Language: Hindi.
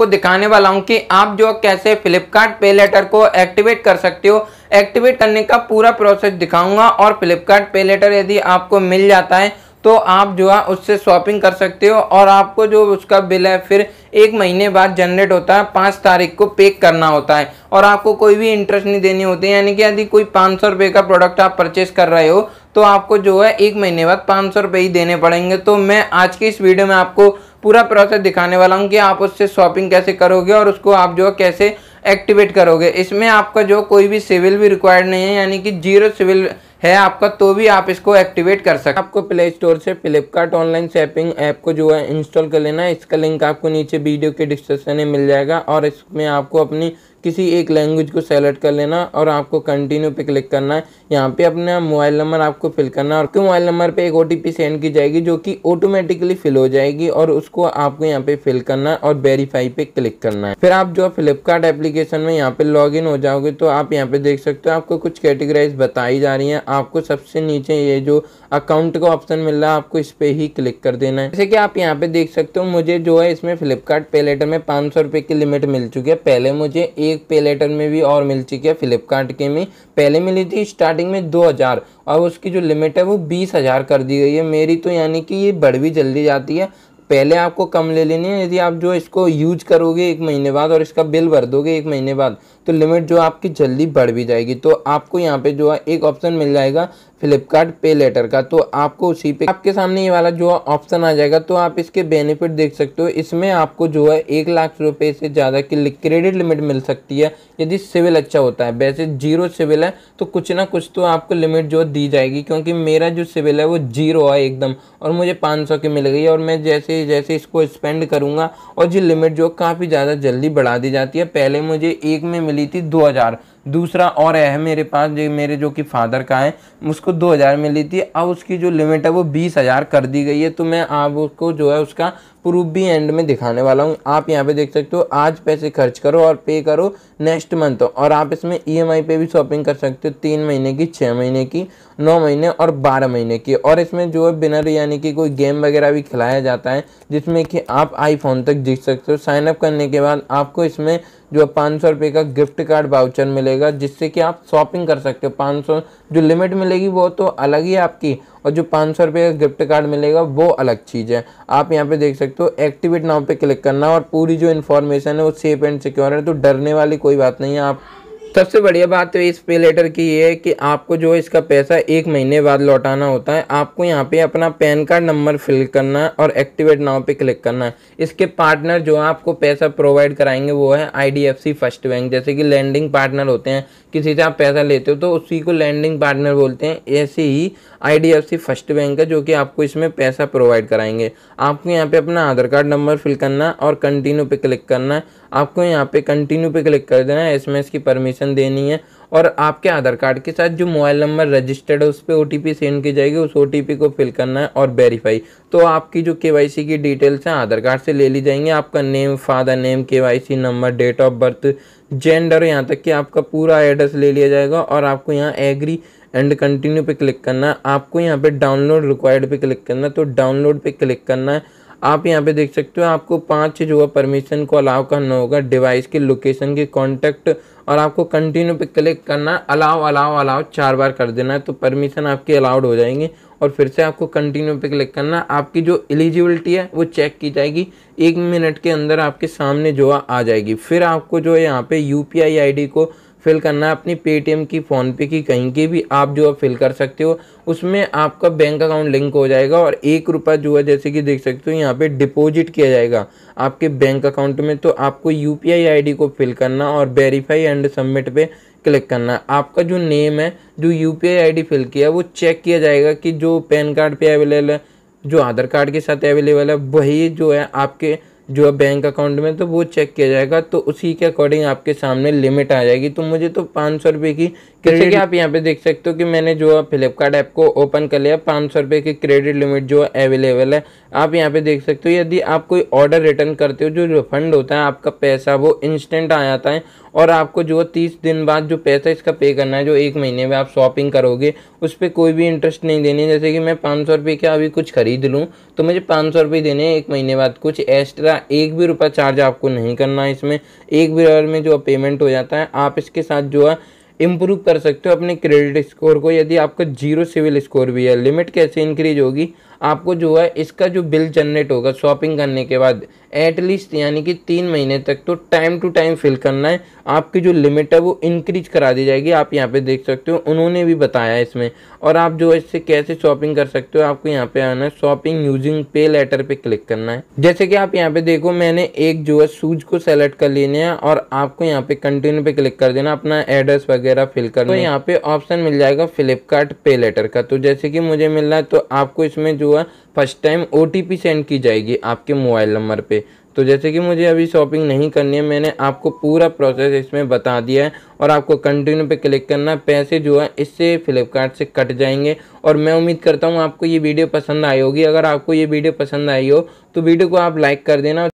आपको दिखाने वाला हूं कि आप जो कैसे फ्लिपकार्ट पे लेटर को एक्टिवेट कर सकते हो एक्टिवेट करने का पूरा प्रोसेस दिखाऊंगा और फ्लिपकार्ट पे लेटर यदि आपको मिल जाता है तो आप जो है उससे शॉपिंग कर सकते हो और आपको जो उसका बिल है फिर एक महीने बाद जनरेट होता है पाँच तारीख को पे करना होता है और आपको कोई भी इंटरेस्ट नहीं देनी होती यानी कि यदि कोई पाँच सौ रुपये का प्रोडक्ट आप परचेस कर रहे हो तो आपको जो है एक महीने बाद पाँच सौ रुपये ही देने पड़ेंगे तो मैं आज की इस वीडियो में आपको पूरा प्रोसेस दिखाने वाला हूँ कि आप उससे शॉपिंग कैसे करोगे और उसको आप जो कैसे एक्टिवेट करोगे इसमें आपका जो कोई भी सिविल भी रिक्वायर्ड नहीं है यानी कि जीरो सिविल है आपका तो भी आप इसको एक्टिवेट कर सकते आपको प्ले स्टोर से फ्लिपकार्ट ऑनलाइन शॉपिंग ऐप को जो है इंस्टॉल कर लेना है इसका लिंक आपको नीचे वीडियो के डिस्क्रिप्शन में मिल जाएगा और इसमें आपको अपनी किसी एक लैंग्वेज को सेलेक्ट कर लेना और आपको कंटिन्यू पे क्लिक करना है यहाँ पे अपना मोबाइल नंबर आपको फिल करना है और क्यों मोबाइल नंबर पे एक ओ सेंड की जाएगी जो कि ऑटोमेटिकली फिल हो जाएगी और उसको आपको यहाँ पे फिल करना है और वेरीफाई पे क्लिक करना है फिर आप जो फ्लिपकार्ट एप्लीकेशन में यहाँ पे लॉग हो जाओगे तो आप यहाँ पे देख सकते हो आपको कुछ कैटेगराइज बताई जा रही हैं आपको सबसे नीचे ये जो अकाउंट का ऑप्शन मिल रहा है आपको इस पे ही क्लिक कर देना है जैसे कि आप यहाँ पे देख सकते हो मुझे जो है इसमें फ्लिपकार्ट पे लेटर में पाँच सौ रुपये की लिमिट मिल चुकी है पहले मुझे एक पे लेटर में भी और मिल चुकी है फ्लिपकार्ट के में पहले मिली थी स्टार्टिंग में दो हज़ार और उसकी जो लिमिट है वो बीस हज़ार कर दी गई है मेरी तो यानी कि ये बढ़ भी जल्दी जाती है पहले आपको कम ले लेनी है यदि आप जो इसको यूज करोगे एक महीने बाद और इसका बिल भर दोगे एक महीने बाद तो लिमिट जो आपकी जल्दी बढ़ भी जाएगी तो आपको यहाँ पे जो है एक ऑप्शन मिल जाएगा फ्लिपकार्ट पे लेटर का तो आपको उसी पे आपके सामने ये वाला जो है ऑप्शन आ जाएगा तो आप इसके बेनिफिट देख सकते हो इसमें आपको जो है एक लाख रुपए से ज़्यादा की क्रेडिट लिमिट मिल सकती है यदि सिविल अच्छा होता है वैसे जीरो सिविल है तो कुछ ना कुछ तो आपको लिमिट जो दी जाएगी क्योंकि मेरा जो सिविल है वो जीरो है एकदम और मुझे पाँच सौ की मिल गई और मैं जैसे जैसे इसको स्पेंड करूँगा और जो लिमिट जो काफ़ी ज़्यादा जल्दी बढ़ा दी जाती है पहले मुझे एक में मिली थी दो हज़ार दूसरा और है मेरे पास जो मेरे जो कि फादर का है उसको दो हज़ार मिली थी अब उसकी जो लिमिट है वो बीस हज़ार कर दी गई है तो मैं आप उसको जो है उसका प्रूफ भी एंड में दिखाने वाला हूँ आप यहाँ पे देख सकते हो आज पैसे खर्च करो और पे करो नेक्स्ट मंथ और आप इसमें ई e पे भी शॉपिंग कर सकते हो तीन महीने की छः महीने की नौ महीने और बारह महीने की और इसमें जो है बिनर यानी कि कोई गेम वगैरह भी खिलाया जाता है जिसमें कि आप आईफोन तक जीत सकते हो साइनअप करने के बाद आपको इसमें जो है पाँच सौ रुपये का गिफ्ट कार्ड बाउचर मिलेगा जिससे कि आप शॉपिंग कर सकते हो पाँच सौ जो लिमिट मिलेगी वो तो अलग ही आपकी और जो पाँच सौ रुपये का गिफ्ट कार्ड मिलेगा वो अलग चीज़ है आप यहाँ पे देख सकते हो एक्टिवेट नाव पे क्लिक करना और पूरी जो इन्फॉर्मेशन है वो सेफ एंड सिक्योर है तो डरने वाली कोई बात नहीं है आप सबसे बढ़िया बात तो इस पे लेटर की ये है कि आपको जो इसका पैसा एक महीने बाद लौटाना होता है आपको यहाँ पे अपना पैन कार्ड नंबर फिल करना है और एक्टिवेट नाव पे क्लिक करना है इसके पार्टनर जो आपको पैसा प्रोवाइड कराएंगे वो है आईडीएफसी फर्स्ट बैंक जैसे कि लैंडिंग पार्टनर होते हैं किसी से आप पैसा लेते हो तो उसी को लैंडिंग पार्टनर बोलते हैं ऐसे ही आई फर्स्ट बैंक है जो कि आपको इसमें पैसा प्रोवाइड कराएंगे आपको यहाँ पे अपना आधार कार्ड नंबर फिल करना और कंटिन्यू पे क्लिक करना है आपको यहाँ पे कंटिन्यू पे क्लिक कर देना है एस की परमिशन इन्फॉर्मेशन देनी है और आपके आधार कार्ड के साथ जो मोबाइल नंबर रजिस्टर्ड है उस पर ओ सेंड की जाएगी उस ओ को फिल करना है और वेरीफाई तो आपकी जो के की डिटेल्स हैं आधार कार्ड से ले ली जाएंगी आपका नेम फादर नेम के number date of birth gender यहाँ तक कि आपका पूरा एड्रेस ले लिया जाएगा और आपको यहाँ एग्री एंड कंटिन्यू पे क्लिक करना है आपको यहाँ पे डाउनलोड रिक्वायर्ड पे क्लिक करना है तो डाउनलोड पे क्लिक करना है आप यहाँ पे देख सकते हो आपको पाँच जो है परमिशन को अलाउ करना होगा डिवाइस के लोकेशन के कॉन्टेक्ट और आपको कंटिन्यू पे क्लिक करना अलाउ अलाउ अलाउ चार बार कर देना है तो परमिशन आपकी अलाउड हो जाएंगे और फिर से आपको कंटिन्यू पे क्लिक करना आपकी जो एलिजिबिलिटी है वो चेक की जाएगी एक मिनट के अंदर आपके सामने जो आ जाएगी फिर आपको जो है यहाँ पे U P I I D को फिल करना है अपनी पेटीएम की फ़ोनपे की कहीं की भी आप जो है फिल कर सकते हो उसमें आपका बैंक अकाउंट लिंक हो जाएगा और एक रुपया जो है जैसे कि देख सकते हो यहाँ पे डिपॉजिट किया जाएगा आपके बैंक अकाउंट में तो आपको यू पी को फिल करना और वेरीफाई एंड सबमिट पे क्लिक करना है आपका जो नेम है जो यू पी फिल किया है वो चेक किया जाएगा कि जो पैन कार्ड पर अवेलेबल है जो आधार कार्ड के साथ अवेलेबल है वही जो है आपके जो है बैंक अकाउंट में तो वो चेक किया जाएगा तो उसी के अकॉर्डिंग आपके सामने लिमिट आ जाएगी तो मुझे तो पाँच सौ रुपये की क्रेडिट आप यहाँ पे देख सकते हो कि मैंने जो है फ्लिपकार्ट ऐप को ओपन कर लिया पाँच सौ रुपये की क्रेडिट लिमिट जो है अवेलेबल है आप यहाँ पे देख सकते हो यदि आप कोई ऑर्डर रिटर्न करते हो जो रिफंड होता है आपका पैसा वो इंस्टेंट आ जाता है और आपको जो तीस दिन बाद जो पैसा इसका पे करना है जो एक महीने में आप शॉपिंग करोगे उस पर कोई भी इंटरेस्ट नहीं देने जैसे कि मैं पाँच सौ रुपये का अभी कुछ ख़रीद लूँ तो मुझे पाँच सौ रुपये देने एक महीने बाद कुछ एक्स्ट्रा एक भी रुपया चार्ज आपको नहीं करना है इसमें एक भी आवर में जो पेमेंट हो जाता है आप इसके साथ जो है इम्प्रूव कर सकते हो अपने क्रेडिट स्कोर को यदि आपका जीरो सिविल स्कोर भी है लिमिट कैसे इंक्रीज होगी आपको जो है इसका जो बिल जनरेट होगा शॉपिंग करने के बाद एटलीस्ट यानी कि तीन महीने तक तो टाइम टू टाइम फिल करना है आपकी जो लिमिट है वो इंक्रीज करा दी जाएगी आप यहाँ पे देख सकते हो उन्होंने भी बताया इसमें और आप जो है इससे कैसे शॉपिंग कर सकते हो आपको यहाँ पे आना है शॉपिंग यूजिंग पे लेटर पे क्लिक करना है जैसे कि आप यहाँ पे देखो मैंने एक जो है शूज को सेलेक्ट कर लेने हैं और आपको यहाँ पे कंटिन्यू पे क्लिक कर देना अपना एड्रेस वगैरह फिल करना तो यहाँ पे ऑप्शन मिल जाएगा फ्लिपकार्ट पे लेटर का तो जैसे कि मुझे मिल रहा है तो आपको इसमें जो हुआ फर्स्ट टाइम ओ सेंड की जाएगी आपके मोबाइल नंबर पर तो जैसे कि मुझे अभी शॉपिंग नहीं करनी है मैंने आपको पूरा प्रोसेस इसमें बता दिया है और आपको कंटिन्यू पे क्लिक करना पैसे जो है इससे फ्लिपकार्ट से कट जाएंगे और मैं उम्मीद करता हूँ आपको ये वीडियो पसंद आई होगी अगर आपको ये वीडियो पसंद आई हो तो वीडियो को आप लाइक कर देना